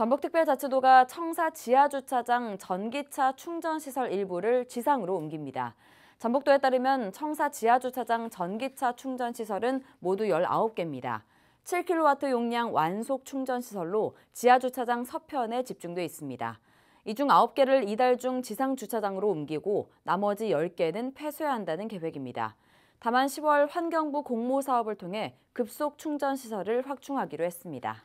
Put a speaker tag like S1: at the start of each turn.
S1: 전북특별자치도가 청사 지하주차장 전기차 충전시설 일부를 지상으로 옮깁니다. 전북도에 따르면 청사 지하주차장 전기차 충전시설은 모두 19개입니다. 7kW 용량 완속 충전시설로 지하주차장 서편에 집중돼 있습니다. 이 중 9개를 이달 중 지상주차장으로 옮기고 나머지 10개는 폐쇄해야 한다는 계획입니다. 다만 10월 환경부 공모 사업을 통해 급속 충전시설을 확충하기로 했습니다.